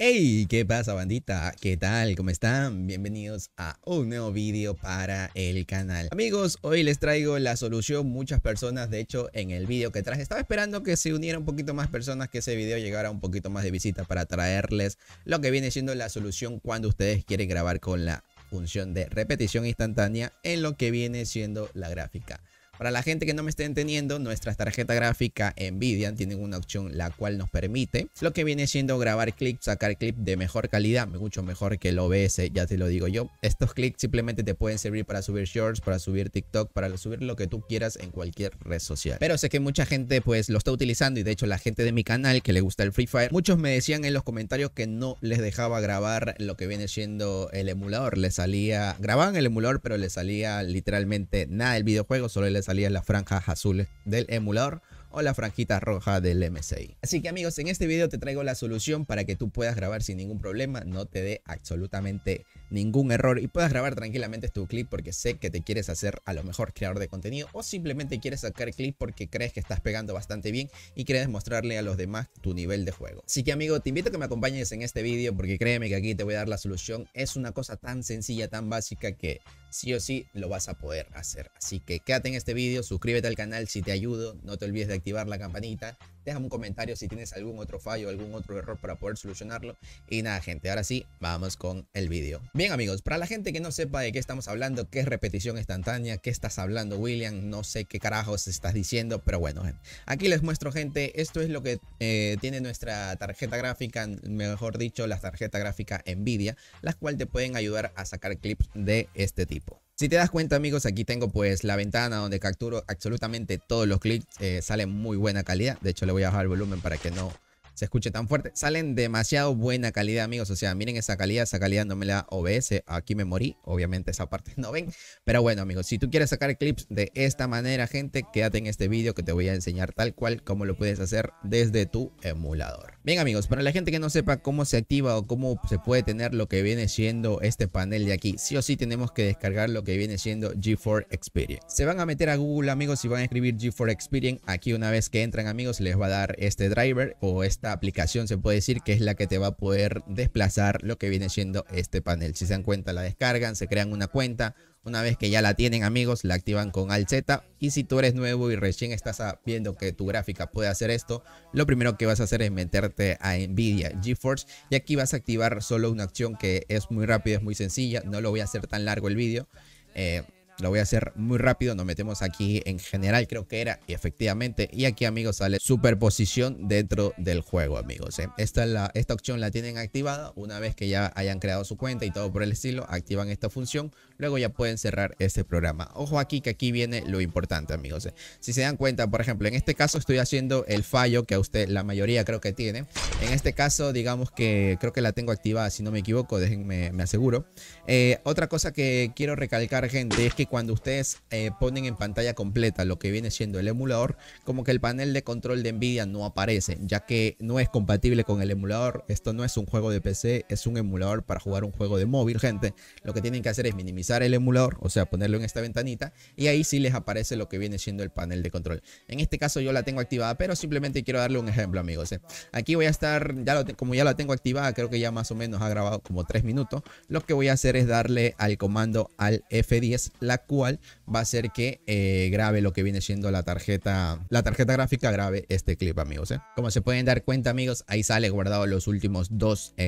Hey, ¿qué pasa bandita? ¿Qué tal? ¿Cómo están? Bienvenidos a un nuevo vídeo para el canal. Amigos, hoy les traigo la solución. Muchas personas, de hecho, en el vídeo que traje, estaba esperando que se uniera un poquito más personas, que ese vídeo llegara un poquito más de visita para traerles lo que viene siendo la solución cuando ustedes quieren grabar con la función de repetición instantánea en lo que viene siendo la gráfica. Para la gente que no me esté entendiendo, nuestra tarjeta gráfica Nvidia tienen una opción la cual nos permite lo que viene siendo grabar clips, sacar clips de mejor calidad, mucho mejor que el OBS, ya te lo digo yo. Estos clips simplemente te pueden servir para subir shorts, para subir TikTok, para subir lo que tú quieras en cualquier red social. Pero sé que mucha gente pues lo está utilizando y de hecho la gente de mi canal que le gusta el Free Fire, muchos me decían en los comentarios que no les dejaba grabar lo que viene siendo el emulador, le salía grababan el emulador, pero le salía literalmente nada del videojuego, solo les salían las franjas azules del emulador o la franjita roja del MSI. Así que amigos, en este video te traigo la solución para que tú puedas grabar sin ningún problema, no te dé absolutamente ningún error y puedas grabar tranquilamente tu clip porque sé que te quieres hacer a lo mejor creador de contenido o simplemente quieres sacar clip porque crees que estás pegando bastante bien y quieres mostrarle a los demás tu nivel de juego. Así que amigo, te invito a que me acompañes en este vídeo porque créeme que aquí te voy a dar la solución. Es una cosa tan sencilla, tan básica que sí o sí lo vas a poder hacer. Así que quédate en este vídeo, suscríbete al canal si te ayudo, no te olvides de activar la campanita deja un comentario si tienes algún otro fallo, algún otro error para poder solucionarlo. Y nada, gente, ahora sí, vamos con el vídeo. Bien, amigos, para la gente que no sepa de qué estamos hablando, qué es repetición instantánea, qué estás hablando, William, no sé qué carajos estás diciendo, pero bueno, aquí les muestro, gente, esto es lo que eh, tiene nuestra tarjeta gráfica, mejor dicho, la tarjeta gráfica NVIDIA, las cual te pueden ayudar a sacar clips de este tipo. Si te das cuenta amigos, aquí tengo pues la ventana donde capturo absolutamente todos los clics eh, sale muy buena calidad, de hecho le voy a bajar el volumen para que no se escuche tan fuerte. Salen demasiado buena calidad, amigos. O sea, miren esa calidad. Esa calidad no me la OBS. Aquí me morí. Obviamente esa parte no ven. Pero bueno, amigos, si tú quieres sacar clips de esta manera, gente, quédate en este vídeo que te voy a enseñar tal cual como lo puedes hacer desde tu emulador. Bien, amigos, para la gente que no sepa cómo se activa o cómo se puede tener lo que viene siendo este panel de aquí, sí o sí tenemos que descargar lo que viene siendo G4 Experience. Se van a meter a Google, amigos, y van a escribir G4 Experience. Aquí una vez que entran, amigos, les va a dar este driver o esta aplicación se puede decir que es la que te va a poder desplazar lo que viene siendo este panel. Si se dan cuenta, la descargan, se crean una cuenta. Una vez que ya la tienen amigos, la activan con al Z. Y si tú eres nuevo y recién estás viendo que tu gráfica puede hacer esto, lo primero que vas a hacer es meterte a Nvidia GeForce. Y aquí vas a activar solo una acción que es muy rápida, es muy sencilla. No lo voy a hacer tan largo el vídeo. Eh, lo voy a hacer muy rápido. Nos metemos aquí en general, creo que era. Y efectivamente, y aquí amigos sale superposición dentro del juego, amigos. ¿eh? Esta, esta opción la tienen activada. Una vez que ya hayan creado su cuenta y todo por el estilo, activan esta función. Luego ya pueden cerrar este programa. Ojo aquí que aquí viene lo importante, amigos. ¿eh? Si se dan cuenta, por ejemplo, en este caso estoy haciendo el fallo que a usted la mayoría creo que tiene. En este caso, digamos que creo que la tengo activada, si no me equivoco, déjenme, me aseguro. Eh, otra cosa que quiero recalcar, gente, es que cuando ustedes eh, ponen en pantalla completa lo que viene siendo el emulador, como que el panel de control de Nvidia no aparece, ya que no es compatible con el emulador. Esto no es un juego de PC, es un emulador para jugar un juego de móvil, gente. Lo que tienen que hacer es minimizar el emulador, o sea, ponerlo en esta ventanita y ahí sí les aparece lo que viene siendo el panel de control. En este caso yo la tengo activada, pero simplemente quiero darle un ejemplo, amigos. Eh. Aquí voy a estar, ya como ya la tengo activada, creo que ya más o menos ha grabado como 3 minutos. Lo que voy a hacer es darle al comando al F10 la cual va a ser que eh, grabe lo que viene siendo la tarjeta, la tarjeta gráfica grabe este clip, amigos. ¿eh? Como se pueden dar cuenta, amigos, ahí sale guardado los últimos dos 0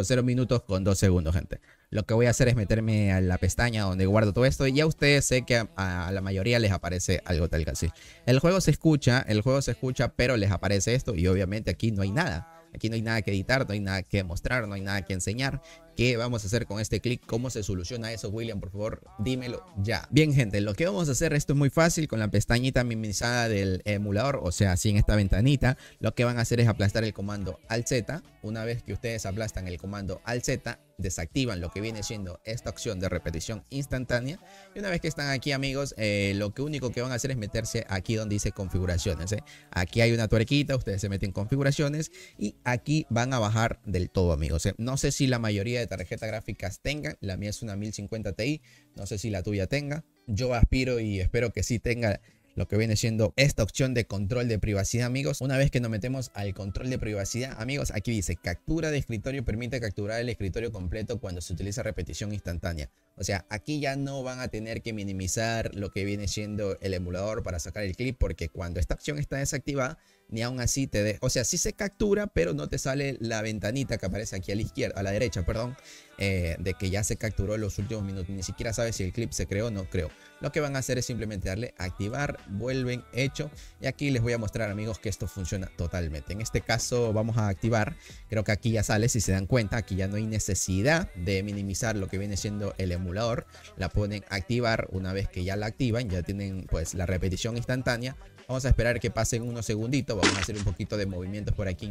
eh, minutos con dos segundos, gente. Lo que voy a hacer es meterme a la pestaña donde guardo todo esto y ya ustedes sé que a, la mayoría les aparece algo tal que así. El juego se escucha, el juego se escucha, pero les aparece esto y obviamente aquí no hay nada. Aquí no hay nada que editar, no hay nada que mostrar, no hay nada que enseñar. ¿Qué vamos a hacer con este clic? ¿Cómo se soluciona eso, William? Por favor, dímelo ya. Bien, gente, lo que vamos a hacer, esto es muy fácil, con la pestañita minimizada del emulador, o sea, así en esta ventanita, lo que van a hacer es aplastar el comando al Z. Una vez que ustedes aplastan el comando al Z, desactivan lo que viene siendo esta opción de repetición instantánea. Y una vez que están aquí, amigos, eh, lo que único que van a hacer es meterse aquí donde dice configuraciones. ¿eh? Aquí hay una tuerquita, ustedes se meten configuraciones y aquí van a bajar del todo, amigos. ¿eh? No sé si la mayoría de tarjetas gráficas tengan. La mía es una 1050 Ti, no sé si la tuya tenga. Yo aspiro y espero que sí tenga lo que viene siendo esta opción de control de privacidad, amigos. Una vez que nos metemos al control de privacidad, amigos, aquí dice captura de escritorio permite capturar el escritorio completo cuando se utiliza repetición instantánea. O sea, aquí ya no van a tener que minimizar lo que viene siendo el emulador para sacar el clip porque cuando esta opción está desactivada, ni aún así te de, o sea, sí se captura, pero no te sale la ventanita que aparece aquí a la izquierda, a la derecha, perdón, eh, de que ya se capturó los últimos minutos, ni siquiera sabes si el clip se creó o no creo. Lo que van a hacer es simplemente darle activar, vuelven, hecho, y aquí les voy a mostrar amigos que esto funciona totalmente. En este caso vamos a activar, creo que aquí ya sale, si se dan cuenta, aquí ya no hay necesidad de minimizar lo que viene siendo el emulador, la ponen activar, una vez que ya la activan, ya tienen pues la repetición instantánea, Vamos a esperar que pasen unos segunditos. Vamos a hacer un poquito de movimientos por aquí,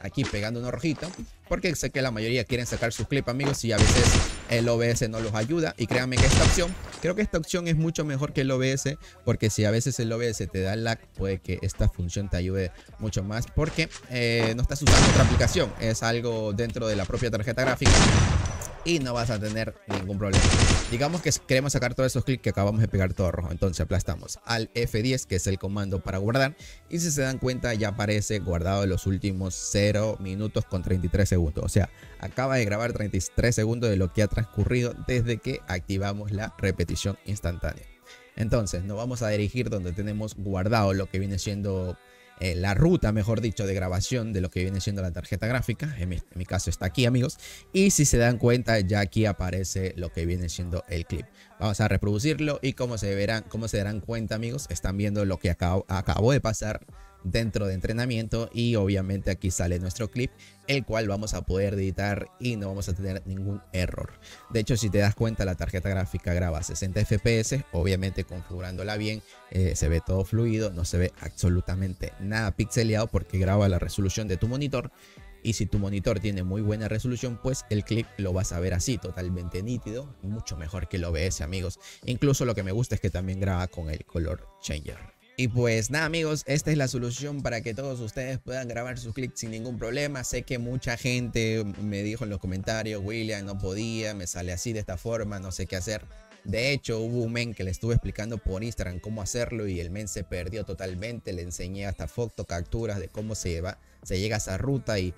aquí pegando unos rojitos. Porque sé que la mayoría quieren sacar sus clips, amigos, y a veces el OBS no los ayuda. Y créanme que esta opción, creo que esta opción es mucho mejor que el OBS. Porque si a veces el OBS te da lag, puede que esta función te ayude mucho más. Porque eh, no estás usando otra aplicación. Es algo dentro de la propia tarjeta gráfica y no vas a tener ningún problema. Digamos que queremos sacar todos esos clics que acabamos de pegar todo rojo. Entonces aplastamos al F10, que es el comando para guardar. Y si se dan cuenta, ya aparece guardado los últimos 0 minutos con 33 segundos. O sea, acaba de grabar 33 segundos de lo que ha transcurrido desde que activamos la repetición instantánea. Entonces nos vamos a dirigir donde tenemos guardado lo que viene siendo eh, la ruta, mejor dicho, de grabación de lo que viene siendo la tarjeta gráfica. En mi, caso está aquí, amigos. Y si se dan cuenta, ya aquí aparece lo que viene siendo el clip. Vamos a reproducirlo y como se verán, como se darán cuenta, amigos, están viendo lo que acabo, acabo de pasar dentro de entrenamiento y obviamente aquí sale nuestro clip el cual vamos a poder editar y no vamos a tener ningún error de hecho si te das cuenta la tarjeta gráfica graba 60 fps obviamente configurándola bien eh, se ve todo fluido no se ve absolutamente nada pixeleado porque graba la resolución de tu monitor y si tu monitor tiene muy buena resolución, pues el clip lo vas a ver así, totalmente nítido, mucho mejor que lo ves amigos. Incluso lo que me gusta es que también graba con el color changer. Y pues nada amigos, esta es la solución para que todos ustedes puedan grabar sus clips sin ningún problema. Sé que mucha gente me dijo en los comentarios, William, no podía, me sale así de esta forma, no sé qué hacer. De hecho, hubo un men que le estuve explicando por Instagram cómo hacerlo y el men se perdió totalmente. Le enseñé hasta foto, capturas de cómo se, lleva, se llega a esa ruta y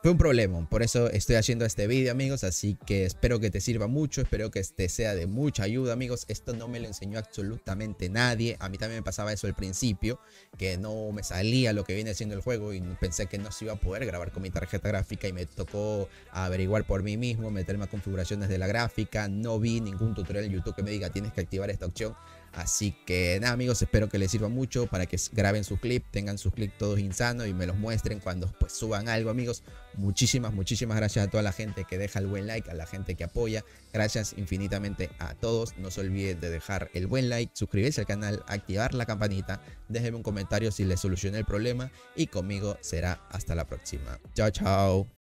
fue un problema, por eso estoy haciendo este video amigos, así que espero que te sirva mucho, espero que este sea de mucha ayuda amigos, esto no me lo enseñó absolutamente nadie, a mí también me pasaba eso al principio, que no me salía lo que viene haciendo el juego y pensé que no se iba a poder grabar con mi tarjeta gráfica y me tocó averiguar por mí mismo, meterme a configuraciones de la gráfica, no vi ningún tutorial en YouTube que me diga tienes que activar esta opción, Así que nada amigos, espero que les sirva mucho para que graben su clip, tengan sus clips todos insanos y me los muestren cuando pues, suban algo amigos. Muchísimas, muchísimas gracias a toda la gente que deja el buen like, a la gente que apoya. Gracias infinitamente a todos. No se olviden de dejar el buen like, suscribirse al canal, activar la campanita, déjenme un comentario si les solucioné el problema y conmigo será hasta la próxima. Chao, chao.